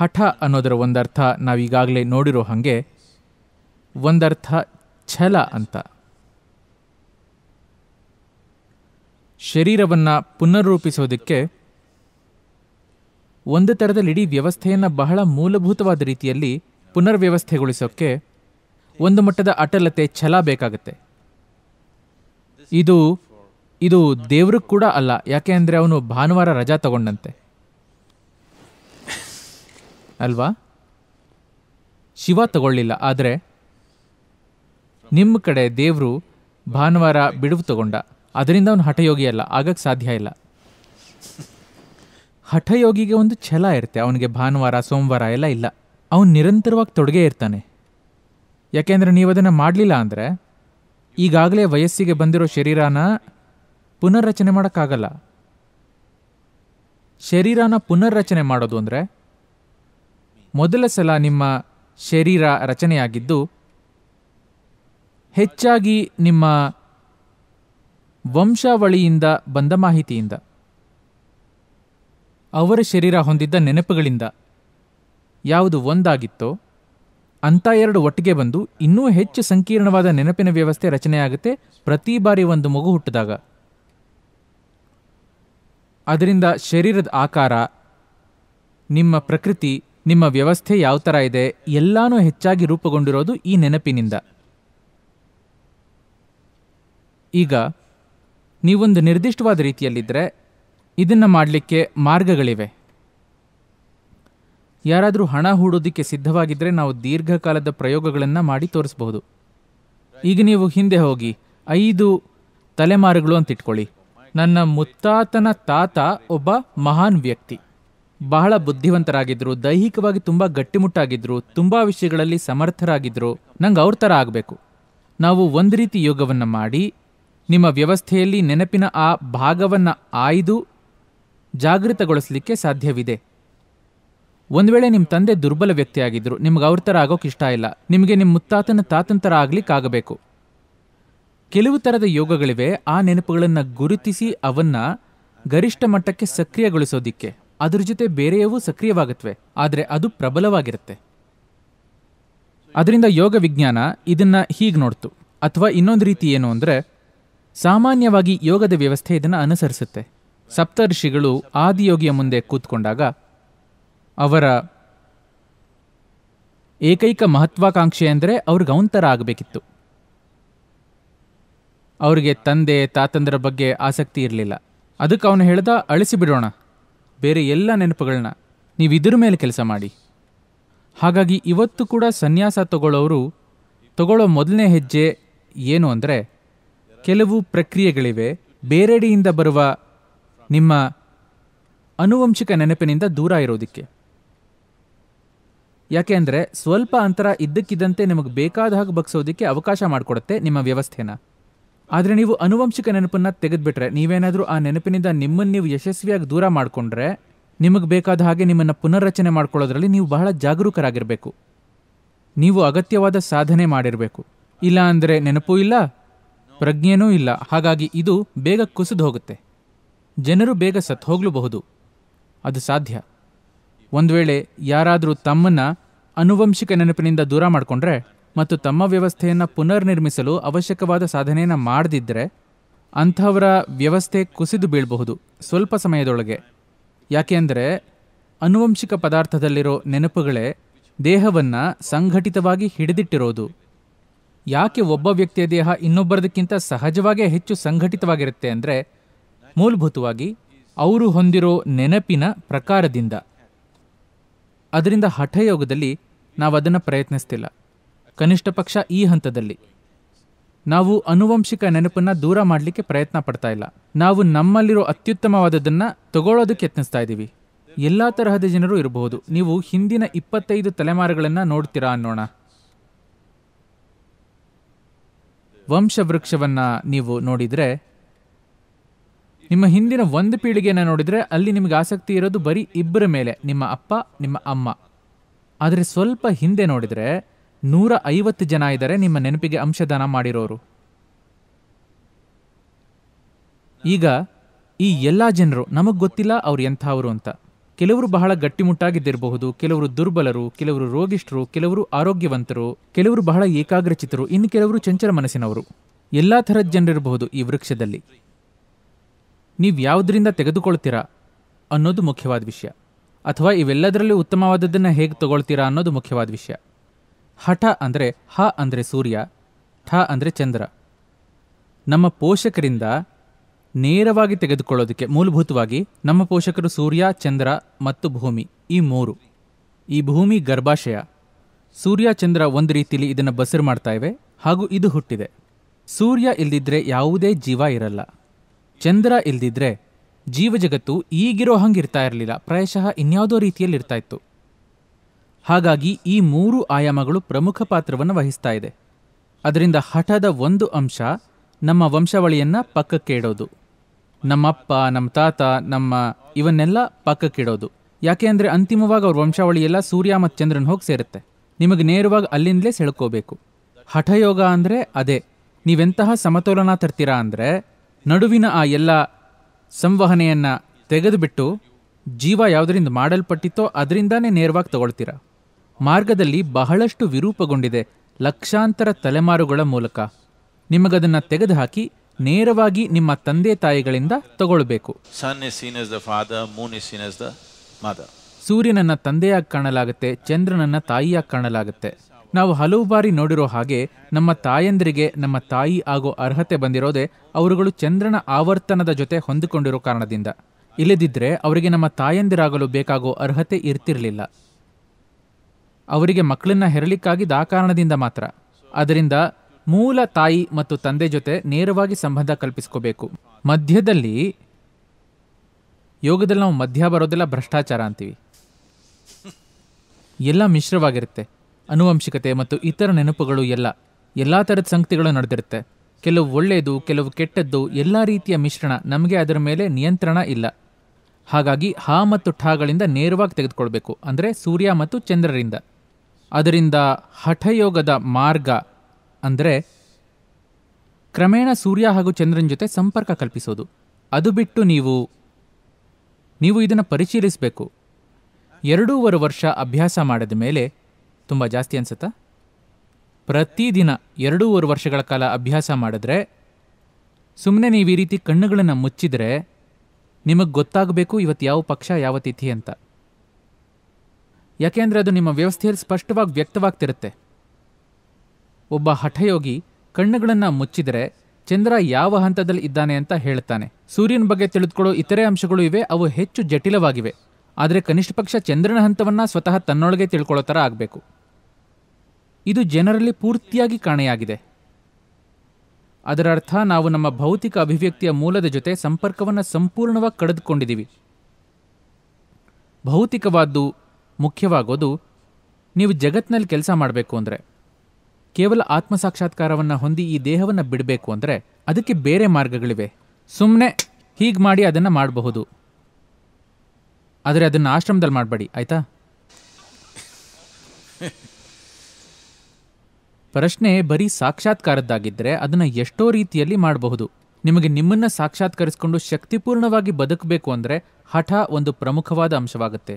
ಹಠ ಅನ್ನೋದರ ಒಂದರ್ಥ ನಾವೀಗಾಗಲೇ ನೋಡಿರೋ ಹಾಗೆ ಒಂದರ್ಥ ಛಲ ಅಂತ ಶರೀರವನ್ನು ಪುನರ್ರೂಪಿಸೋದಕ್ಕೆ ಒಂದು ಥರದಲ್ಲಿ ಇಡೀ ವ್ಯವಸ್ಥೆಯನ್ನು ಬಹಳ ಮೂಲಭೂತವಾದ ರೀತಿಯಲ್ಲಿ ಪುನರ್ವ್ಯವಸ್ಥೆಗೊಳಿಸೋಕ್ಕೆ ಒಂದು ಮಟ್ಟದ ಅಟಲತೆ ಛಲ ಬೇಕಾಗುತ್ತೆ ಇದು ಇದು ದೇವ್ರಿಗೆ ಕೂಡ ಅಲ್ಲ ಯಾಕೆ ಅಂದರೆ ಅವನು ಭಾನುವಾರ ರಜಾ ತಗೊಂಡಂತೆ ಅಲ್ವಾ ಶಿವ ತಗೊಳ್ಳಿಲ್ಲ ಆದರೆ ನಿಮ್ಮ ಕಡೆ ದೇವರು ಭಾನುವಾರ ಬಿಡುವು ತಗೊಂಡ ಅದರಿಂದ ಅವನು ಹಠಯೋಗಿ ಅಲ್ಲ ಆಗಕ್ಕೆ ಸಾಧ್ಯ ಇಲ್ಲ ಹಠಯೋಗಿಗೆ ಒಂದು ಛಲ ಇರುತ್ತೆ ಅವನಿಗೆ ಭಾನುವಾರ ಸೋಮವಾರ ಎಲ್ಲ ಇಲ್ಲ ಅವನು ನಿರಂತರವಾಗಿ ತೊಡಗೇ ಇರ್ತಾನೆ ಯಾಕೆಂದರೆ ನೀವು ಅದನ್ನು ಮಾಡಲಿಲ್ಲ ಅಂದರೆ ಈಗಾಗಲೇ ವಯಸ್ಸಿಗೆ ಬಂದಿರೋ ಶರೀರನ ಪುನರ್ರಚನೆ ಮಾಡೋಕ್ಕಾಗಲ್ಲ ಶರೀರನ ಪುನರ್ರಚನೆ ಮಾಡೋದು ಅಂದರೆ ಮೊದಲ ಸಲ ನಿಮ್ಮ ಶರೀರ ರಚನೆಯಾಗಿದ್ದು ಹೆಚ್ಚಾಗಿ ನಿಮ್ಮ ವಂಶಾವಳಿಯಿಂದ ಬಂದ ಮಾಹಿತಿಯಿಂದ ಅವರ ಶರೀರ ಹೊಂದಿದ್ದ ನೆನಪುಗಳಿಂದ ಯಾವುದು ಒಂದಾಗಿತ್ತೋ ಅಂಥ ಎರಡು ಒಟ್ಟಿಗೆ ಬಂದು ಇನ್ನೂ ಹೆಚ್ಚು ಸಂಕೀರ್ಣವಾದ ನೆನಪಿನ ವ್ಯವಸ್ಥೆ ರಚನೆಯಾಗುತ್ತೆ ಪ್ರತಿ ಬಾರಿ ಒಂದು ಮಗು ಹುಟ್ಟಿದಾಗ ಅದರಿಂದ ಶರೀರದ ಆಕಾರ ನಿಮ್ಮ ಪ್ರಕೃತಿ ನಿಮ್ಮ ವ್ಯವಸ್ಥೆ ಯಾವ ಥರ ಇದೆ ಎಲ್ಲನೂ ಹೆಚ್ಚಾಗಿ ರೂಪುಗೊಂಡಿರೋದು ಈ ನೆನಪಿನಿಂದ ಈಗ ನೀವೊಂದು ನಿರ್ದಿಷ್ಟವಾದ ರೀತಿಯಲ್ಲಿದ್ದರೆ ಇದನ್ನು ಮಾಡಲಿಕ್ಕೆ ಮಾರ್ಗಗಳಿವೆ ಯಾರಾದರೂ ಹಣ ಹೂಡೋದಕ್ಕೆ ಸಿದ್ಧವಾಗಿದ್ದರೆ ನಾವು ದೀರ್ಘಕಾಲದ ಪ್ರಯೋಗಗಳನ್ನು ಮಾಡಿ ತೋರಿಸಬಹುದು ಈಗ ನೀವು ಹಿಂದೆ ಹೋಗಿ ಐದು ತಲೆಮಾರುಗಳು ಅಂತ ಇಟ್ಕೊಳ್ಳಿ ನನ್ನ ಮುತ್ತಾತನ ತಾತ ಒಬ್ಬ ಮಹಾನ್ ವ್ಯಕ್ತಿ ಬಹಳ ಬುದ್ಧಿವಂತರಾಗಿದ್ರು ದೈಹಿಕವಾಗಿ ತುಂಬ ಗಟ್ಟಿಮುಟ್ಟಾಗಿದ್ರು ತುಂಬ ವಿಷಯಗಳಲ್ಲಿ ಸಮರ್ಥರಾಗಿದ್ರು ನಂಗೆ ಅವ್ರ ಥರ ಆಗಬೇಕು ನಾವು ಒಂದು ರೀತಿ ಯೋಗವನ್ನು ಮಾಡಿ ನಿಮ್ಮ ವ್ಯವಸ್ಥೆಯಲ್ಲಿ ನೆನಪಿನ ಆ ಭಾಗವನ್ನು ಆಯ್ದು ಜಾಗೃತಗೊಳಿಸಲಿಕ್ಕೆ ಸಾಧ್ಯವಿದೆ ಒಂದು ವೇಳೆ ನಿಮ್ಮ ತಂದೆ ದುರ್ಬಲ ವ್ಯಕ್ತಿಯಾಗಿದ್ದರು ನಿಮ್ಗೆ ಅವ್ರ ಥರ ಆಗೋಕೆ ಇಷ್ಟ ಇಲ್ಲ ನಿಮಗೆ ನಿಮ್ಮ ಮುತ್ತಾತನ ತಾತನ ಥರ ಆಗಲಿಕ್ಕಾಗಬೇಕು ಕೆಲವು ಥರದ ಯೋಗಗಳಿವೆ ಆ ನೆನಪುಗಳನ್ನು ಗುರುತಿಸಿ ಅವನ್ನು ಗರಿಷ್ಠ ಮಟ್ಟಕ್ಕೆ ಸಕ್ರಿಯಗೊಳಿಸೋದಿಕ್ಕೆ ಅದ್ರ ಜೊತೆ ಬೇರೆಯವೂ ಸಕ್ರಿಯವಾಗುತ್ತವೆ ಆದರೆ ಅದು ಪ್ರಬಲವಾಗಿರುತ್ತೆ ಅದರಿಂದ ಯೋಗ ವಿಜ್ಞಾನ ಇದನ್ನ ಹೀಗೆ ನೋಡ್ತು ಅಥವಾ ಇನ್ನೊಂದು ರೀತಿ ಏನು ಅಂದರೆ ಸಾಮಾನ್ಯವಾಗಿ ಯೋಗದ ವ್ಯವಸ್ಥೆ ಇದನ್ನು ಅನುಸರಿಸುತ್ತೆ ಸಪ್ತರ್ಷಿಗಳು ಆದಿಯೋಗಿಯ ಮುಂದೆ ಕೂತ್ಕೊಂಡಾಗ ಅವರ ಏಕೈಕ ಮಹತ್ವಾಕಾಂಕ್ಷೆ ಅಂದರೆ ಅವ್ರಿಗೆ ಅವಂತರ ಆಗಬೇಕಿತ್ತು ಅವರಿಗೆ ತಂದೆ ತಾತಂದರ ಬಗ್ಗೆ ಆಸಕ್ತಿ ಇರಲಿಲ್ಲ ಅದಕ್ಕೆ ಅವನು ಹೇಳ್ದ ಅಳಿಸಿಬಿಡೋಣ ಬೇರೆ ಎಲ್ಲ ನೆನಪುಗಳನ್ನ ನೀವು ಇದ್ರ ಮೇಲೆ ಕೆಲಸ ಮಾಡಿ ಹಾಗಾಗಿ ಇವತ್ತು ಕೂಡ ಸನ್ಯಾಸ ತಗೊಳ್ಳೋರು ತಗೊಳ್ಳೋ ಮೊದಲನೇ ಹೆಜ್ಜೆ ಏನು ಅಂದರೆ ಕೆಲವು ಪ್ರಕ್ರಿಯೆಗಳಿವೆ ಬೇರೆಡೆಯಿಂದ ಬರುವ ನಿಮ್ಮ ಅನುವಂಶಿಕ ನೆನಪಿನಿಂದ ದೂರ ಇರೋದಕ್ಕೆ ಯಾಕೆ ಅಂದರೆ ಸ್ವಲ್ಪ ಅಂತರ ಇದ್ದಕ್ಕಿದ್ದಂತೆ ನಿಮಗೆ ಬೇಕಾದ ಹಾಗೆ ಬಗ್ಸೋದಕ್ಕೆ ಅವಕಾಶ ಮಾಡಿಕೊಡುತ್ತೆ ನಿಮ್ಮ ವ್ಯವಸ್ಥೆನ ಆದರೆ ನೀವು ಅನುವಂಶಿಕ ನೆನಪನ್ನು ತೆಗೆದುಬಿಟ್ರೆ ನೀವೇನಾದರೂ ಆ ನೆನಪಿನಿಂದ ನಿಮ್ಮನ್ನು ನೀವು ಯಶಸ್ವಿಯಾಗಿ ದೂರ ಮಾಡಿಕೊಂಡ್ರೆ ನಿಮಗೆ ಬೇಕಾದ ಹಾಗೆ ನಿಮ್ಮನ್ನು ಪುನರ್ರಚನೆ ಮಾಡ್ಕೊಳ್ಳೋದ್ರಲ್ಲಿ ನೀವು ಬಹಳ ಜಾಗರೂಕರಾಗಿರಬೇಕು ನೀವು ಅಗತ್ಯವಾದ ಸಾಧನೆ ಮಾಡಿರಬೇಕು ಇಲ್ಲ ಅಂದರೆ ನೆನಪೂ ಇಲ್ಲ ಪ್ರಜ್ಞೆನೂ ಇಲ್ಲ ಹಾಗಾಗಿ ಇದು ಬೇಗ ಕುಸಿದು ಹೋಗುತ್ತೆ ಜನರು ಬೇಗ ಸತ್ತು ಹೋಗಲೂಬಹುದು ಅದು ಸಾಧ್ಯ ಒಂದು ವೇಳೆ ಯಾರಾದರೂ ತಮ್ಮನ್ನು ಅನುವಂಶಿಕ ನೆನಪಿನಿಂದ ದೂರ ಮಾಡಿಕೊಂಡ್ರೆ ಮತ್ತು ತಮ್ಮ ವ್ಯವಸ್ಥೆಯನ್ನು ಪುನರ್ನಿರ್ಮಿಸಲು ಅವಶ್ಯಕವಾದ ಸಾಧನೆಯನ್ನು ಮಾಡದಿದ್ದರೆ ಅಂಥವರ ವ್ಯವಸ್ಥೆ ಕುಸಿದು ಬೀಳಬಹುದು ಸ್ವಲ್ಪ ಸಮಯದೊಳಗೆ ಯಾಕೆ ಅಂದರೆ ಅನುವಂಶಿಕ ಪದಾರ್ಥದಲ್ಲಿರೋ ನೆನಪುಗಳೇ ದೇಹವನ್ನು ಸಂಘಟಿತವಾಗಿ ಹಿಡಿದಿಟ್ಟಿರೋದು ಯಾಕೆ ಒಬ್ಬ ವ್ಯಕ್ತಿಯ ದೇಹ ಇನ್ನೊಬ್ಬರದಕ್ಕಿಂತ ಸಹಜವಾಗೇ ಹೆಚ್ಚು ಸಂಘಟಿತವಾಗಿರುತ್ತೆ ಅಂದರೆ ಮೂಲಭೂತವಾಗಿ ಅವರು ಹೊಂದಿರೋ ನೆನಪಿನ ಪ್ರಕಾರದಿಂದ ಅದರಿಂದ ಹಠಯೋಗದಲ್ಲಿ ನಾವು ಅದನ್ನು ಪ್ರಯತ್ನಿಸ್ತಿಲ್ಲ ಕನಿಷ್ಠ ಪಕ್ಷ ಈ ಹಂತದಲ್ಲಿ ನಾವು ಅನುವಂಶಿಕ ನೆನಪನ್ನು ದೂರ ಮಾಡಲಿಕ್ಕೆ ಪ್ರಯತ್ನ ಪಡ್ತಾ ಇಲ್ಲ ನಾವು ನಮ್ಮಲ್ಲಿರೋ ಅತ್ಯುತ್ತಮವಾದದ್ದನ್ನು ತಗೊಳ್ಳೋದಕ್ಕೆ ಯತ್ನಿಸ್ತಾ ಇದ್ದೀವಿ ಎಲ್ಲ ತರಹದ ಜನರು ಇರಬಹುದು ನೀವು ಹಿಂದಿನ ಇಪ್ಪತ್ತೈದು ತಲೆಮಾರುಗಳನ್ನು ನೋಡ್ತೀರಾ ಅನ್ನೋಣ ವಂಶವೃಕ್ಷವನ್ನು ನೀವು ನೋಡಿದರೆ ನಿಮ್ಮ ಹಿಂದಿನ ಒಂದು ಪೀಳಿಗೆಯನ್ನು ನೋಡಿದರೆ ಅಲ್ಲಿ ನಿಮಗೆ ಆಸಕ್ತಿ ಇರೋದು ಬರೀ ಇಬ್ಬರ ಮೇಲೆ ನಿಮ್ಮ ಅಪ್ಪ ನಿಮ್ಮ ಅಮ್ಮ ಆದರೆ ಸ್ವಲ್ಪ ಹಿಂದೆ ನೋಡಿದರೆ ನೂರ ಐವತ್ತು ಜನ ಇದ್ದಾರೆ ನಿಮ್ಮ ನೆನಪಿಗೆ ಅಂಶದಾನ ಮಾಡಿರೋರು ಈಗ ಈ ಎಲ್ಲ ಜನರು ನಮಗೆ ಗೊತ್ತಿಲ್ಲ ಅವ್ರು ಎಂಥವರು ಅಂತ ಕೆಲವರು ಬಹಳ ಗಟ್ಟಿಮುಟ್ಟಾಗಿದ್ದಿರಬಹುದು ಕೆಲವರು ದುರ್ಬಲರು ಕೆಲವರು ರೋಗಿಷ್ಠರು ಕೆಲವರು ಆರೋಗ್ಯವಂತರು ಕೆಲವರು ಬಹಳ ಏಕಾಗ್ರಚಿತರು ಇನ್ನು ಕೆಲವರು ಚಂಚಲ ಮನಸ್ಸಿನವರು ಎಲ್ಲ ಥರದ ಜನರಿರಬಹುದು ಈ ವೃಕ್ಷದಲ್ಲಿ ನೀವು ಯಾವುದರಿಂದ ತೆಗೆದುಕೊಳ್ತೀರಾ ಅನ್ನೋದು ಮುಖ್ಯವಾದ ವಿಷಯ ಅಥವಾ ಇವೆಲ್ಲದರಲ್ಲಿ ಉತ್ತಮವಾದದ್ದನ್ನು ಹೇಗೆ ತಗೊಳ್ತೀರಾ ಅನ್ನೋದು ಮುಖ್ಯವಾದ ವಿಷಯ ಹಠ ಅಂದರೆ ಹ ಅಂದರೆ ಸೂರ್ಯ ಠ ಅಂದರೆ ಚಂದ್ರ ನಮ್ಮ ಪೋಷಕರಿಂದ ನೇರವಾಗಿ ತೆಗೆದುಕೊಳ್ಳೋದಕ್ಕೆ ಮೂಲಭೂತವಾಗಿ ನಮ್ಮ ಪೋಷಕರು ಸೂರ್ಯ ಚಂದ್ರ ಮತ್ತು ಭೂಮಿ ಈ ಮೂರು ಈ ಭೂಮಿ ಗರ್ಭಾಶಯ ಸೂರ್ಯ ಚಂದ್ರ ಒಂದು ರೀತಿಯಲ್ಲಿ ಇದನ್ನು ಬಸರು ಮಾಡ್ತಾ ಇವೆ ಹಾಗೂ ಇದು ಹುಟ್ಟಿದೆ ಸೂರ್ಯ ಇಲ್ದಿದ್ರೆ ಯಾವುದೇ ಜೀವ ಇರಲ್ಲ ಚಂದ್ರ ಇಲ್ದಿದ್ರೆ ಜೀವಜಗತ್ತು ಈಗಿರೋ ಹಂಗೆ ಇರ್ತಾ ಇರಲಿಲ್ಲ ಪ್ರಾಯಶಃ ಇನ್ಯಾವುದೋ ರೀತಿಯಲ್ಲಿ ಇರ್ತಾ ಇತ್ತು ಹಾಗಾಗಿ ಈ ಮೂರು ಆಯಾಮಗಳು ಪ್ರಮುಖ ಪಾತ್ರವನ್ನು ವಹಿಸ್ತಾ ಇದೆ ಅದರಿಂದ ಹಠದ ಒಂದು ಅಂಶ ನಮ್ಮ ವಂಶಾವಳಿಯನ್ನು ಇಡೋದು ನಮ್ಮಪ್ಪ ನಮ್ಮ ತಾತ ನಮ್ಮ ಇವನ್ನೆಲ್ಲ ಪಕ್ಕಕ್ಕಿಡೋದು ಯಾಕೆ ಅಂದರೆ ಅಂತಿಮವಾಗಿ ಅವ್ರ ವಂಶಾವಳಿಯೆಲ್ಲ ಎಲ್ಲ ಸೂರ್ಯ ಮತ್ತು ಚಂದ್ರನ ಹೋಗಿ ಸೇರುತ್ತೆ ನಿಮಗೆ ನೇರವಾಗಿ ಅಲ್ಲಿಂದಲೇ ಸೆಳ್ಕೋಬೇಕು ಹಠಯೋಗ ಅಂದರೆ ಅದೇ ನೀವೆಂತಹ ಸಮತೋಲನ ತರ್ತೀರಾ ಅಂದರೆ ನಡುವಿನ ಆ ಎಲ್ಲ ಸಂವಹನೆಯನ್ನು ತೆಗೆದುಬಿಟ್ಟು ಜೀವ ಯಾವುದರಿಂದ ಮಾಡಲ್ಪಟ್ಟಿತ್ತೋ ಅದರಿಂದಾನೇ ನೇರವಾಗಿ ತಗೊಳ್ತೀರಾ ಮಾರ್ಗದಲ್ಲಿ ಬಹಳಷ್ಟು ವಿರೂಪಗೊಂಡಿದೆ ಲಕ್ಷಾಂತರ ತಲೆಮಾರುಗಳ ಮೂಲಕ ನಿಮಗದನ್ನು ತೆಗೆದುಹಾಕಿ ನೇರವಾಗಿ ನಿಮ್ಮ ತಂದೆ ತಾಯಿಗಳಿಂದ ತಗೊಳ್ಬೇಕು ಸೂರ್ಯನನ್ನ ತಂದೆಯಾಗಿ ಕಾಣಲಾಗುತ್ತೆ ಚಂದ್ರನನ್ನ ತಾಯಿಯಾಗಿ ಕಾಣಲಾಗುತ್ತೆ ನಾವು ಹಲವು ಬಾರಿ ನೋಡಿರೋ ಹಾಗೆ ನಮ್ಮ ತಾಯಂದ್ರಿಗೆ ನಮ್ಮ ತಾಯಿ ಆಗೋ ಅರ್ಹತೆ ಬಂದಿರೋದೆ ಅವರುಗಳು ಚಂದ್ರನ ಆವರ್ತನದ ಜೊತೆ ಹೊಂದಿಕೊಂಡಿರೋ ಕಾರಣದಿಂದ ಇಲ್ಲದಿದ್ರೆ ಅವರಿಗೆ ನಮ್ಮ ತಾಯಂದಿರಾಗಲು ಬೇಕಾಗೋ ಅರ್ಹತೆ ಇರ್ತಿರಲಿಲ್ಲ ಅವರಿಗೆ ಮಕ್ಕಳನ್ನ ಹೆರಳಿಕ್ಕಾಗಿದ್ದ ಆ ಕಾರಣದಿಂದ ಮಾತ್ರ ಅದರಿಂದ ಮೂಲ ತಾಯಿ ಮತ್ತು ತಂದೆ ಜೊತೆ ನೇರವಾಗಿ ಸಂಬಂಧ ಕಲ್ಪಿಸ್ಕೋಬೇಕು ಮಧ್ಯದಲ್ಲಿ ಯೋಗದಲ್ಲಿ ನಾವು ಮಧ್ಯ ಬರೋದೆಲ್ಲ ಭ್ರಷ್ಟಾಚಾರ ಅಂತೀವಿ ಎಲ್ಲ ಮಿಶ್ರವಾಗಿರುತ್ತೆ ಅನುವಂಶಿಕತೆ ಮತ್ತು ಇತರ ನೆನಪುಗಳು ಎಲ್ಲ ಎಲ್ಲ ಥರದ ಸಂಗತಿಗಳು ನಡೆದಿರುತ್ತೆ ಕೆಲವು ಒಳ್ಳೆಯದು ಕೆಲವು ಕೆಟ್ಟದ್ದು ಎಲ್ಲ ರೀತಿಯ ಮಿಶ್ರಣ ನಮಗೆ ಅದರ ಮೇಲೆ ನಿಯಂತ್ರಣ ಇಲ್ಲ ಹಾಗಾಗಿ ಹಾ ಮತ್ತು ಠಾಗಳಿಂದ ನೇರವಾಗಿ ತೆಗೆದುಕೊಳ್ಬೇಕು ಅಂದರೆ ಸೂರ್ಯ ಮತ್ತು ಚಂದ್ರರಿಂದ ಅದರಿಂದ ಹಠಯೋಗದ ಮಾರ್ಗ ಅಂದರೆ ಕ್ರಮೇಣ ಸೂರ್ಯ ಹಾಗೂ ಚಂದ್ರನ ಜೊತೆ ಸಂಪರ್ಕ ಕಲ್ಪಿಸೋದು ಅದು ಬಿಟ್ಟು ನೀವು ನೀವು ಇದನ್ನು ಪರಿಶೀಲಿಸಬೇಕು ಎರಡೂವರೆ ವರ್ಷ ಅಭ್ಯಾಸ ಮಾಡಿದ ಮೇಲೆ ತುಂಬ ಜಾಸ್ತಿ ಅನ್ಸುತ್ತಾ ಪ್ರತಿದಿನ ಎರಡೂವರೆ ವರ್ಷಗಳ ಕಾಲ ಅಭ್ಯಾಸ ಮಾಡಿದ್ರೆ ಸುಮ್ಮನೆ ನೀವು ಈ ರೀತಿ ಕಣ್ಣುಗಳನ್ನು ಮುಚ್ಚಿದರೆ ನಿಮಗೆ ಗೊತ್ತಾಗಬೇಕು ಇವತ್ತು ಯಾವ ಪಕ್ಷ ಯಾವ ತಿಥಿ ಅಂತ ಯಾಕೆಂದರೆ ಅದು ನಿಮ್ಮ ವ್ಯವಸ್ಥೆಯಲ್ಲಿ ಸ್ಪಷ್ಟವಾಗಿ ವ್ಯಕ್ತವಾಗ್ತಿರುತ್ತೆ ಒಬ್ಬ ಹಠಯೋಗಿ ಕಣ್ಣುಗಳನ್ನು ಮುಚ್ಚಿದರೆ ಚಂದ್ರ ಯಾವ ಹಂತದಲ್ಲಿ ಇದ್ದಾನೆ ಅಂತ ಹೇಳ್ತಾನೆ ಸೂರ್ಯನ ಬಗ್ಗೆ ತಿಳಿದುಕೊಳ್ಳೋ ಇತರೆ ಅಂಶಗಳು ಇವೆ ಅವು ಹೆಚ್ಚು ಜಟಿಲವಾಗಿವೆ ಆದರೆ ಕನಿಷ್ಠ ಪಕ್ಷ ಚಂದ್ರನ ಹಂತವನ್ನು ಸ್ವತಃ ತನ್ನೊಳಗೆ ತಿಳ್ಕೊಳ್ಳೋ ಥರ ಆಗಬೇಕು ಇದು ಜನರಲ್ಲಿ ಪೂರ್ತಿಯಾಗಿ ಕಾಣೆಯಾಗಿದೆ ಅದರ ಅರ್ಥ ನಾವು ನಮ್ಮ ಭೌತಿಕ ಅಭಿವ್ಯಕ್ತಿಯ ಮೂಲದ ಜೊತೆ ಸಂಪರ್ಕವನ್ನು ಸಂಪೂರ್ಣವಾಗಿ ಕಡಿದುಕೊಂಡಿದ್ದೀವಿ ಭೌತಿಕವಾದ್ದು ಮುಖ್ಯವಾಗೋದು ನೀವು ಜಗತ್ತಿನಲ್ಲಿ ಕೆಲಸ ಮಾಡಬೇಕು ಅಂದರೆ ಕೇವಲ ಸಾಕ್ಷಾತ್ಕಾರವನ್ನು ಹೊಂದಿ ಈ ದೇಹವನ್ನು ಬಿಡಬೇಕು ಅಂದರೆ ಅದಕ್ಕೆ ಬೇರೆ ಮಾರ್ಗಗಳಿವೆ ಸುಮ್ಮನೆ ಹೀಗೆ ಮಾಡಿ ಅದನ್ನು ಮಾಡಬಹುದು ಆದರೆ ಅದನ್ನು ಆಶ್ರಮದಲ್ಲಿ ಮಾಡಬೇಡಿ ಆಯಿತಾ ಪ್ರಶ್ನೆ ಬರೀ ಸಾಕ್ಷಾತ್ಕಾರದ್ದಾಗಿದ್ದರೆ ಅದನ್ನು ಎಷ್ಟೋ ರೀತಿಯಲ್ಲಿ ಮಾಡಬಹುದು ನಿಮಗೆ ನಿಮ್ಮನ್ನು ಸಾಕ್ಷಾತ್ಕರಿಸಿಕೊಂಡು ಶಕ್ತಿಪೂರ್ಣವಾಗಿ ಬದುಕಬೇಕು ಅಂದರೆ ಹಠ ಒಂದು ಪ್ರಮುಖವಾದ ಅಂಶವಾಗುತ್ತೆ